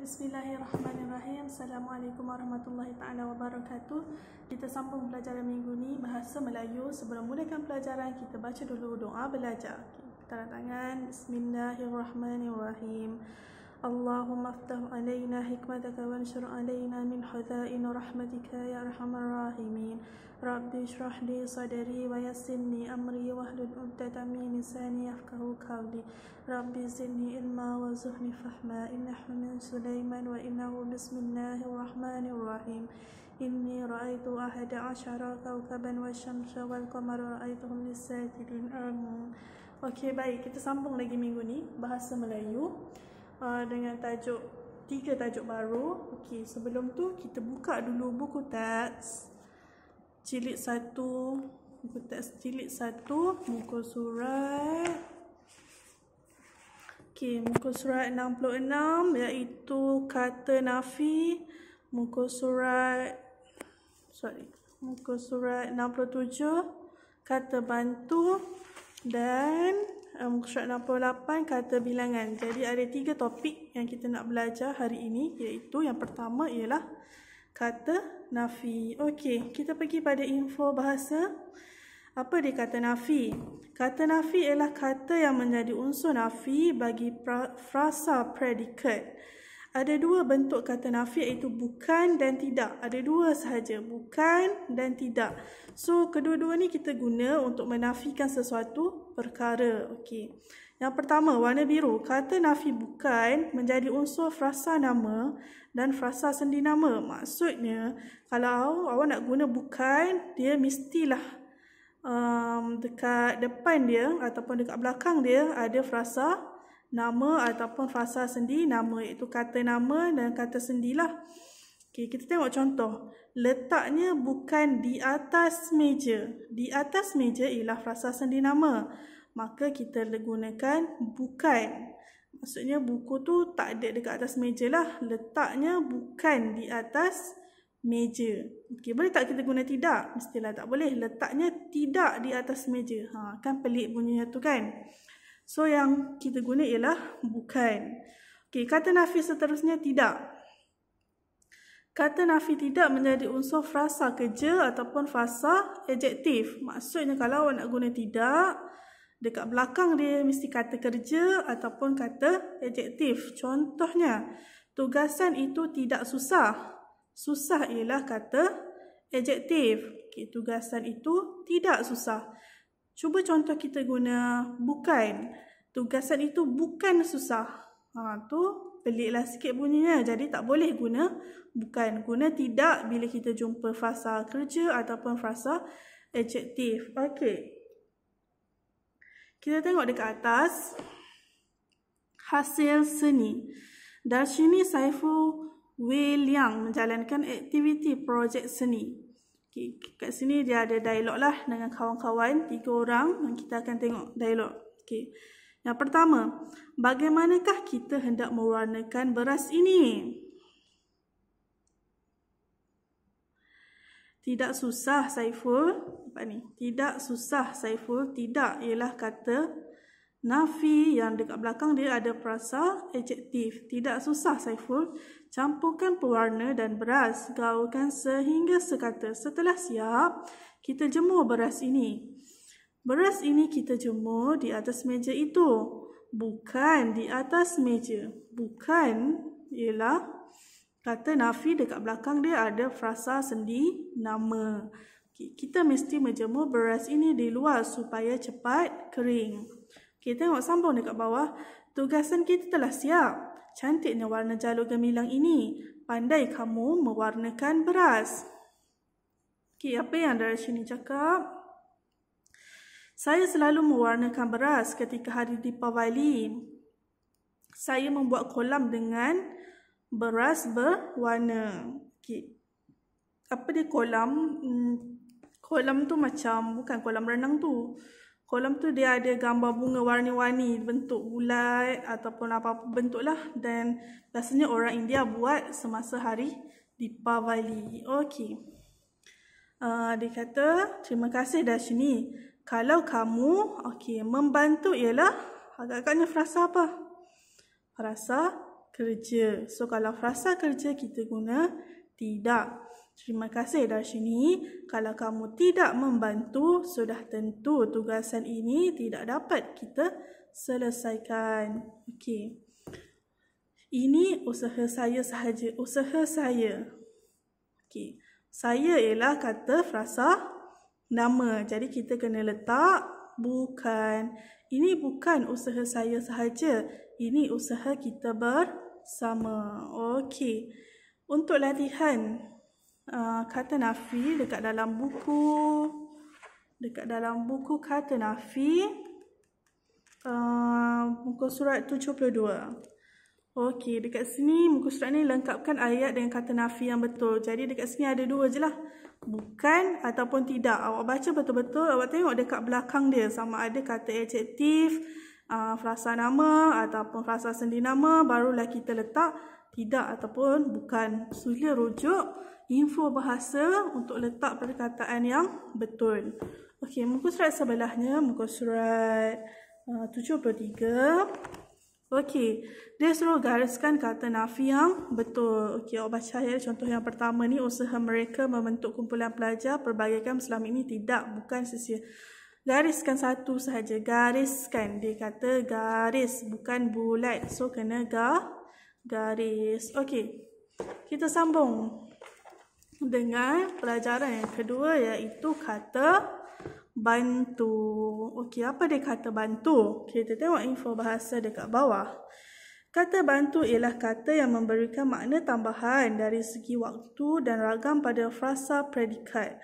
Bismillahirrahmanirrahim. Assalamualaikum warahmatullahi taala wabarakatuh. Kita sambung pelajaran minggu ni bahasa Melayu. Sebelum mulakan pelajaran, kita baca dulu doa belajar. Okay. Tanda tangan. Bismillahirrahmanirrahim. Bismillahirrahmanirrahim. اللهم افتح علينا حكمتك وانشر علينا من حذائن رحمتك يا أرحم الراحمين رب اشرح لي صدري ويسر لي أمري واحلل عقدة من لساني يفقه قولي رب زدني علما وارزقني فهما إنه من سليمان وإنه بسم الله الرحمن الرحيم إني رأيت أحد عشر كوكبا والشمس والقمر رأيتهم للساجدين آمين Okey baik, kita sambung lagi minggu ni bahasa Melayu. uh, dengan tajuk tiga tajuk baru. Okey, sebelum tu kita buka dulu buku teks. Cilik satu, buku teks cilik satu, muka surat. Okey, muka surat 66 iaitu kata nafi. Muka surat sorry, muka surat 67 kata bantu dan Muka um, surat 68 kata bilangan. Jadi ada tiga topik yang kita nak belajar hari ini iaitu yang pertama ialah kata nafi. Okey, kita pergi pada info bahasa. Apa dia kata nafi? Kata nafi ialah kata yang menjadi unsur nafi bagi frasa predikat. Ada dua bentuk kata nafi iaitu bukan dan tidak. Ada dua sahaja, bukan dan tidak. So, kedua-dua ni kita guna untuk menafikan sesuatu perkara. Okey. Yang pertama, warna biru. Kata nafi bukan menjadi unsur frasa nama dan frasa sendi nama. Maksudnya, kalau awak, nak guna bukan, dia mestilah um, dekat depan dia ataupun dekat belakang dia ada frasa nama ataupun fasa sendi nama iaitu kata nama dan kata sendilah. Okey, kita tengok contoh. Letaknya bukan di atas meja. Di atas meja ialah fasa sendi nama. Maka kita gunakan bukan. Maksudnya buku tu tak ada dekat atas meja lah. Letaknya bukan di atas meja. Okey, boleh tak kita guna tidak? Mestilah tak boleh. Letaknya tidak di atas meja. Ha, kan pelik bunyinya tu kan? So yang kita guna ialah bukan. Okey, kata nafi seterusnya tidak. Kata nafi tidak menjadi unsur frasa kerja ataupun frasa adjektif. Maksudnya kalau awak nak guna tidak, dekat belakang dia mesti kata kerja ataupun kata adjektif. Contohnya, tugasan itu tidak susah. Susah ialah kata adjektif. Okey, tugasan itu tidak susah. Cuba contoh kita guna bukan. Tugasan itu bukan susah. Ha, tu peliklah sikit bunyinya. Jadi tak boleh guna bukan. Guna tidak bila kita jumpa fasa kerja ataupun fasa adjektif. Okey. Kita tengok dekat atas. Hasil seni. dari sini Saifu Wei Liang menjalankan aktiviti projek seni. Okay, kat sini dia ada dialog lah dengan kawan-kawan tiga orang dan kita akan tengok dialog. Okay. Yang pertama, bagaimanakah kita hendak mewarnakan beras ini? Tidak susah Saiful. Apa ni? Tidak susah Saiful. Tidak ialah kata Nafi yang dekat belakang dia ada perasa adjektif. Tidak susah Saiful campurkan pewarna dan beras, gaulkan sehingga sekata. Setelah siap, kita jemur beras ini. Beras ini kita jemur di atas meja itu. Bukan di atas meja. Bukan ialah kata Nafi dekat belakang dia ada frasa sendi nama. Kita mesti menjemur beras ini di luar supaya cepat kering. Kita okay, tengok sambung dekat bawah tugasan kita telah siap. Cantiknya warna jalur gemilang ini. Pandai kamu mewarnakan beras. Okey, apa yang Darashi sini cakap? Saya selalu mewarnakan beras ketika hari Deepavali. Saya membuat kolam dengan beras berwarna. Okey. Apa dia kolam? Hmm, kolam tu macam bukan kolam renang tu kolam tu dia ada gambar bunga warni-warni bentuk bulat ataupun apa-apa bentuk lah dan biasanya orang India buat semasa hari di Deepavali. Okey. Uh, dia kata, terima kasih dah sini. Kalau kamu, okey, membantu ialah agak-agaknya frasa apa? Frasa kerja. So kalau frasa kerja kita guna tidak. Terima kasih Darshini. Kalau kamu tidak membantu, sudah tentu tugasan ini tidak dapat kita selesaikan. Okey. Ini usaha saya sahaja. Usaha saya. Okey. Saya ialah kata frasa nama. Jadi kita kena letak bukan. Ini bukan usaha saya sahaja. Ini usaha kita bersama. Okey untuk latihan uh, kata nafi dekat dalam buku dekat dalam buku kata nafi uh, muka surat 72 Okey, dekat sini muka surat ni lengkapkan ayat dengan kata nafi yang betul. Jadi dekat sini ada dua je lah. Bukan ataupun tidak. Awak baca betul-betul, awak tengok dekat belakang dia sama ada kata adjektif, uh, frasa nama ataupun frasa sendi nama barulah kita letak tidak ataupun bukan sila rujuk info bahasa untuk letak perkataan yang betul. Okey, muka surat sebelahnya, muka surat uh, 73. Okey, dia suruh gariskan kata nafi yang betul. Okey, awak baca ya. Contoh yang pertama ni, usaha mereka membentuk kumpulan pelajar perbagaikan selama ini tidak, bukan sesia. Gariskan satu sahaja. Gariskan. Dia kata garis, bukan bulat. So, kena gar garis. Okey. Kita sambung dengan pelajaran yang kedua iaitu kata bantu. Okey, apa dia kata bantu? Kita tengok info bahasa dekat bawah. Kata bantu ialah kata yang memberikan makna tambahan dari segi waktu dan ragam pada frasa predikat.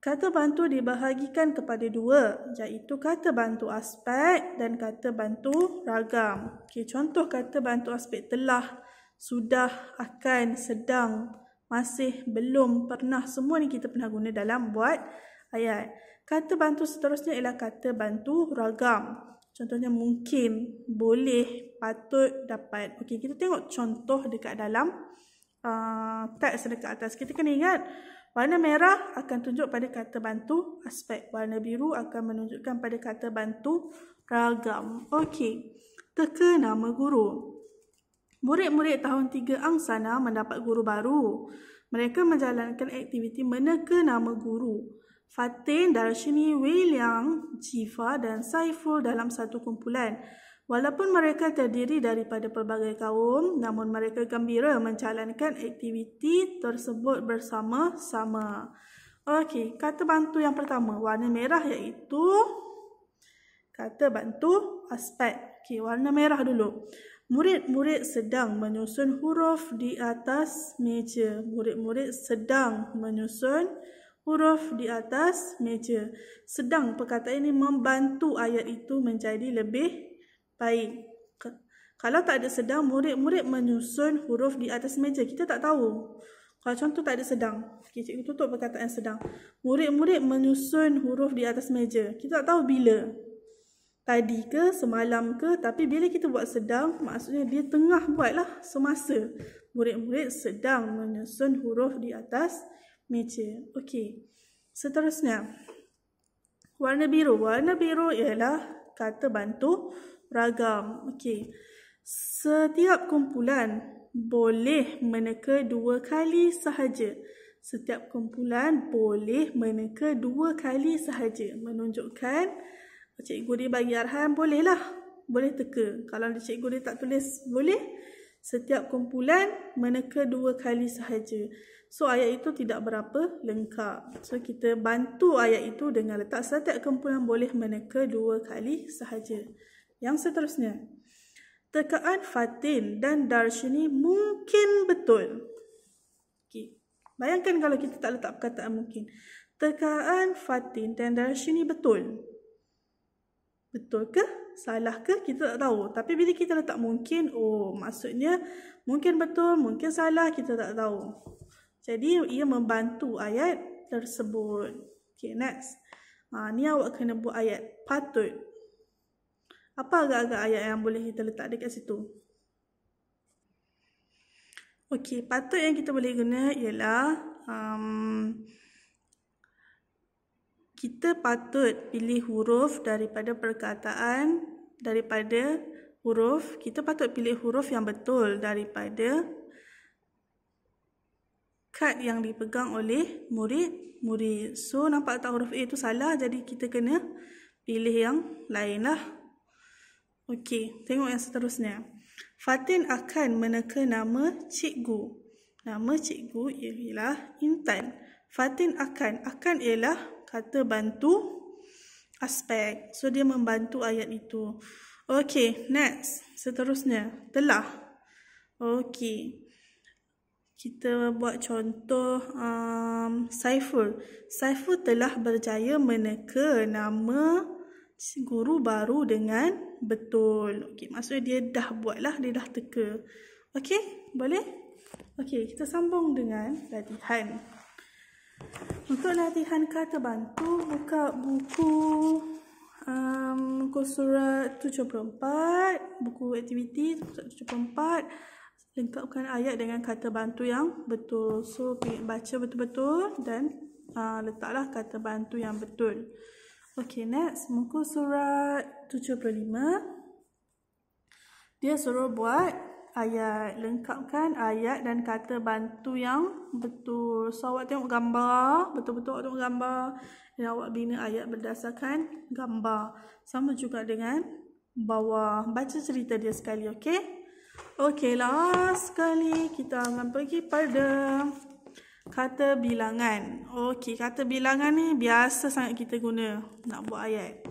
Kata bantu dibahagikan kepada dua, iaitu kata bantu aspek dan kata bantu ragam. Okey, contoh kata bantu aspek telah, sudah, akan, sedang, masih, belum, pernah, semua ni kita pernah guna dalam buat ayat. Kata bantu seterusnya ialah kata bantu ragam. Contohnya mungkin, boleh, patut, dapat. Okay, kita tengok contoh dekat dalam uh, teks dekat atas. Kita kena ingat, Warna merah akan tunjuk pada kata bantu aspek. Warna biru akan menunjukkan pada kata bantu ragam. Okey. Teka nama guru. Murid-murid tahun 3 angsana mendapat guru baru. Mereka menjalankan aktiviti meneka nama guru. Fatin, Darshini, Wei Liang, Jifa dan Saiful dalam satu kumpulan. Walaupun mereka terdiri daripada pelbagai kaum, namun mereka gembira menjalankan aktiviti tersebut bersama-sama. Okey, kata bantu yang pertama, warna merah iaitu kata bantu aspek. Okey, warna merah dulu. Murid-murid sedang menyusun huruf di atas meja. Murid-murid sedang menyusun huruf di atas meja. Sedang perkataan ini membantu ayat itu menjadi lebih baik. Kalau tak ada sedang, murid-murid menyusun huruf di atas meja. Kita tak tahu. Kalau contoh tak ada sedang. Okay, cikgu tutup perkataan sedang. Murid-murid menyusun huruf di atas meja. Kita tak tahu bila. Tadi ke, semalam ke. Tapi bila kita buat sedang, maksudnya dia tengah buatlah semasa. Murid-murid sedang menyusun huruf di atas meja. Okey. Seterusnya. Warna biru. Warna biru ialah kata bantu ragam. Okey. Setiap kumpulan boleh meneka dua kali sahaja. Setiap kumpulan boleh meneka dua kali sahaja. Menunjukkan cikgu dia bagi arahan bolehlah. Boleh teka. Kalau cikgu dia tak tulis boleh. Setiap kumpulan meneka dua kali sahaja. So ayat itu tidak berapa lengkap. So kita bantu ayat itu dengan letak setiap kumpulan boleh meneka dua kali sahaja. Yang seterusnya, tekaan Fatin dan Darshini mungkin betul. Okay. Bayangkan kalau kita tak letak perkataan mungkin. Tekaan Fatin dan Darshini betul. Betul ke? Salah ke? Kita tak tahu. Tapi bila kita letak mungkin, oh maksudnya mungkin betul, mungkin salah, kita tak tahu. Jadi ia membantu ayat tersebut. Okay, next. Ha, ni awak kena buat ayat patut. Apa agak-agak ayat yang boleh kita letak dekat situ? Okey, patut yang kita boleh guna ialah um, kita patut pilih huruf daripada perkataan daripada huruf kita patut pilih huruf yang betul daripada kad yang dipegang oleh murid-murid. So nampak tak huruf A tu salah jadi kita kena pilih yang lainlah. Okey, tengok yang seterusnya. Fatin akan meneka nama cikgu. Nama cikgu ialah Intan. Fatin akan, akan ialah kata bantu aspek. So, dia membantu ayat itu. Okey, next. Seterusnya, telah. Okey. Kita buat contoh um, Saiful. Saiful telah berjaya meneka nama guru baru dengan betul. Okey, maksudnya dia dah buatlah, dia dah teka. Okey, boleh? Okey, kita sambung dengan latihan. Untuk latihan kata bantu, buka buku um, buku surat 74, buku aktiviti surat 74, lengkapkan ayat dengan kata bantu yang betul. So, baca betul-betul dan uh, letaklah kata bantu yang betul. Okay, next. Muka surat 75. Dia suruh buat ayat. Lengkapkan ayat dan kata bantu yang betul. So, awak tengok gambar. Betul-betul awak tengok gambar. Dan awak bina ayat berdasarkan gambar. Sama juga dengan bawah. Baca cerita dia sekali, okay? Okay, last sekali kita akan pergi pada... Kata bilangan. Okey, kata bilangan ni biasa sangat kita guna nak buat ayat.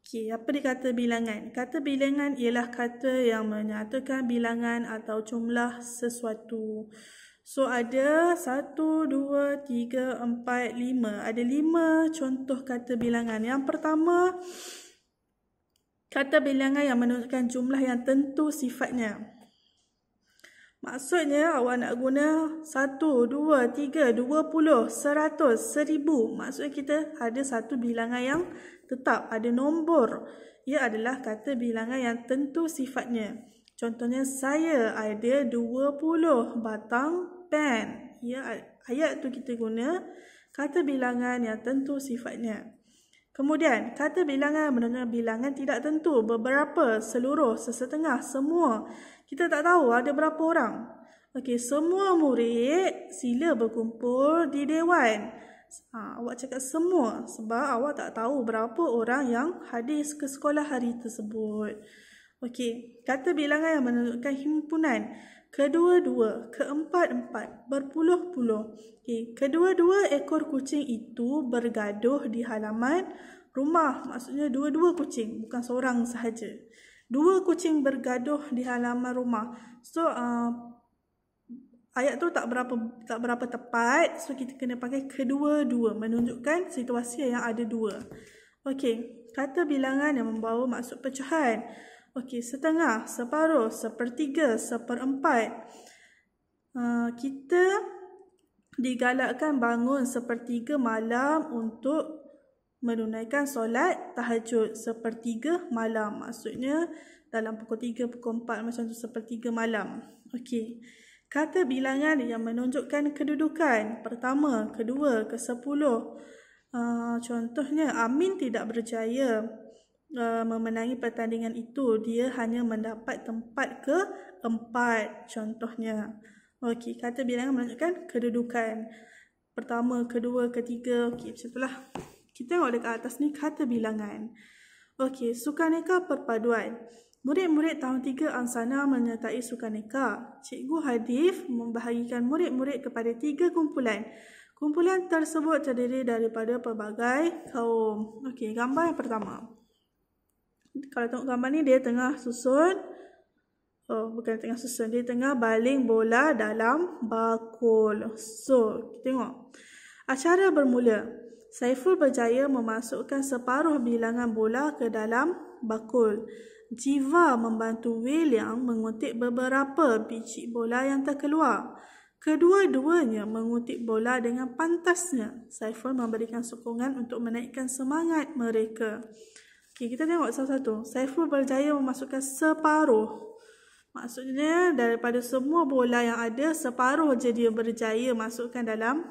Okey, apa dia kata bilangan? Kata bilangan ialah kata yang menyatakan bilangan atau jumlah sesuatu. So, ada satu, dua, tiga, empat, lima. Ada lima contoh kata bilangan. Yang pertama, kata bilangan yang menunjukkan jumlah yang tentu sifatnya. Maksudnya awak nak guna 1, 2, 3, 20, 100, 1000. Maksudnya kita ada satu bilangan yang tetap, ada nombor. Ia adalah kata bilangan yang tentu sifatnya. Contohnya saya ada 20 batang pen. Ia ayat tu kita guna kata bilangan yang tentu sifatnya. Kemudian, kata bilangan menengah bilangan tidak tentu, beberapa, seluruh, sesetengah, semua. Kita tak tahu ada berapa orang. Okey, semua murid sila berkumpul di dewan. Ha, awak cakap semua sebab awak tak tahu berapa orang yang hadir ke sekolah hari tersebut. Okey, kata bilangan yang menunjukkan himpunan. Kedua-dua, keempat-empat, berpuluh-puluh. Okey, kedua-dua ekor kucing itu bergaduh di halaman rumah. Maksudnya dua-dua kucing, bukan seorang sahaja dua kucing bergaduh di halaman rumah. So uh, ayat tu tak berapa tak berapa tepat. So kita kena pakai kedua-dua menunjukkan situasi yang ada dua. Okey, kata bilangan yang membawa maksud pecahan. Okey, setengah, separuh, sepertiga, seperempat. Uh, kita digalakkan bangun sepertiga malam untuk menunaikan solat tahajud sepertiga malam. Maksudnya dalam pukul 3, pukul 4 macam tu sepertiga malam. Okey. Kata bilangan yang menunjukkan kedudukan. Pertama, kedua, ke sepuluh. Ah, contohnya, Amin tidak berjaya ah, memenangi pertandingan itu. Dia hanya mendapat tempat ke empat contohnya. Okey, kata bilangan menunjukkan kedudukan. Pertama, kedua, ketiga. Okey, macam itulah. Kita tengok dekat atas ni kata bilangan. Okey, sukaneka perpaduan. Murid-murid tahun 3 Angsana menyertai sukaneka. Cikgu Hadif membahagikan murid-murid kepada tiga kumpulan. Kumpulan tersebut terdiri daripada pelbagai kaum. Okey, gambar yang pertama. Kalau tengok gambar ni, dia tengah susun. Oh, bukan tengah susun. Dia tengah baling bola dalam bakul. So, kita tengok. Acara bermula. Saiful berjaya memasukkan separuh bilangan bola ke dalam bakul. Jiva membantu William mengutip beberapa biji bola yang terkeluar. Kedua-duanya mengutip bola dengan pantasnya. Saiful memberikan sokongan untuk menaikkan semangat mereka. Okay, kita tengok satu-satu. Saiful berjaya memasukkan separuh. Maksudnya daripada semua bola yang ada, separuh je dia berjaya masukkan dalam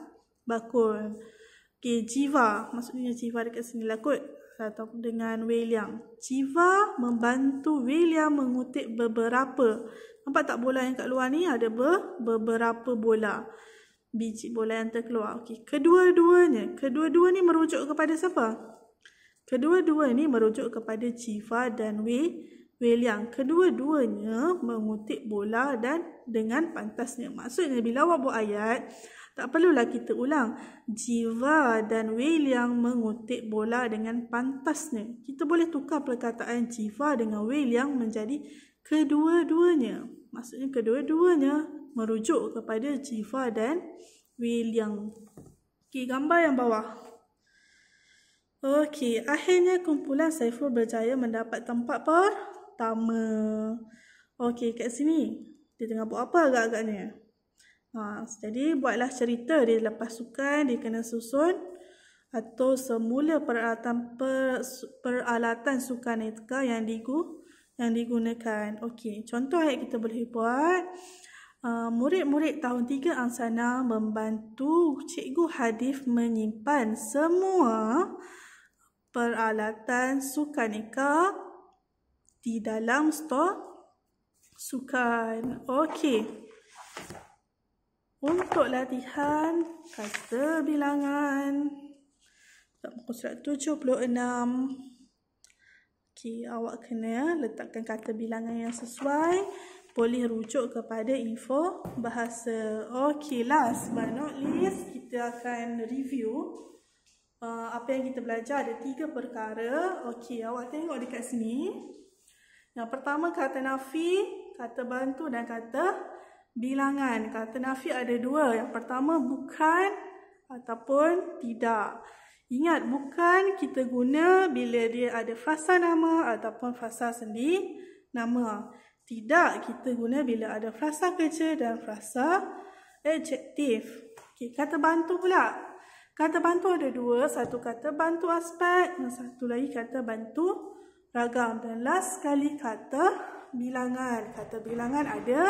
bakul. Okay, Jiva, Maksudnya Jiva dekat sini lah kot. Atau dengan William. Jiva membantu William mengutip beberapa. Nampak tak bola yang kat luar ni ada ber, beberapa bola. Biji bola yang terkeluar. Okay, kedua-duanya. Kedua-dua ni merujuk kepada siapa? Kedua-dua ni merujuk kepada Jiva dan Wei William. Kedua-duanya mengutip bola dan dengan pantasnya. Maksudnya bila awak buat ayat... Tak perlulah kita ulang. Jiva dan Will yang mengutip bola dengan pantasnya. Kita boleh tukar perkataan Jiva dengan Will yang menjadi kedua-duanya. Maksudnya kedua-duanya merujuk kepada Jiva dan Will yang. Okey, gambar yang bawah. Okey, akhirnya kumpulan Saiful berjaya mendapat tempat pertama. Okey, kat sini. Dia tengah buat apa agak-agaknya? Ha, jadi buatlah cerita di dalam sukan dia kena susun atau semula peralatan per, peralatan sukan itu yang digu yang digunakan. Okey, contoh yang kita boleh buat uh, murid-murid tahun 3 angsana membantu cikgu Hadif menyimpan semua peralatan sukan Eka di dalam stor sukan. Okey untuk latihan kata bilangan. Dalam muka surat 76. Okey, awak kena letakkan kata bilangan yang sesuai. Boleh rujuk kepada info bahasa. Okey, last but not least, kita akan review uh, apa yang kita belajar. Ada tiga perkara. Okey, awak tengok dekat sini. Yang pertama kata nafi, kata bantu dan kata bilangan. Kata nafi ada dua. Yang pertama bukan ataupun tidak. Ingat bukan kita guna bila dia ada fasa nama ataupun fasa sendi nama. Tidak kita guna bila ada frasa kerja dan frasa adjektif. Okay, kata bantu pula. Kata bantu ada dua. Satu kata bantu aspek dan satu lagi kata bantu ragam. Dan last sekali kata bilangan. Kata bilangan ada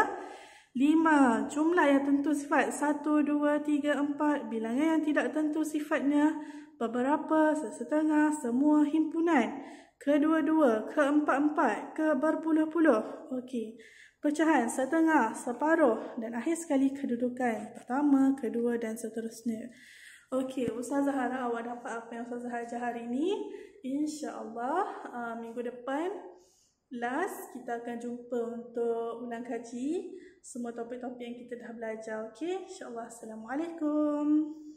Lima, jumlah yang tentu sifat. Satu, dua, tiga, empat. Bilangan yang tidak tentu sifatnya. Beberapa, setengah semua himpunan. Kedua-dua, keempat-empat, keberpuluh-puluh. Okey. Pecahan, setengah, separuh dan akhir sekali kedudukan. Pertama, kedua dan seterusnya. Okey, Ustazah harap awak dapat apa yang Ustazah ajar hari ini. InsyaAllah, uh, ah, minggu depan. Last, kita akan jumpa untuk ulang kaji semua topik-topik yang kita dah belajar. Okay, insyaAllah. Assalamualaikum.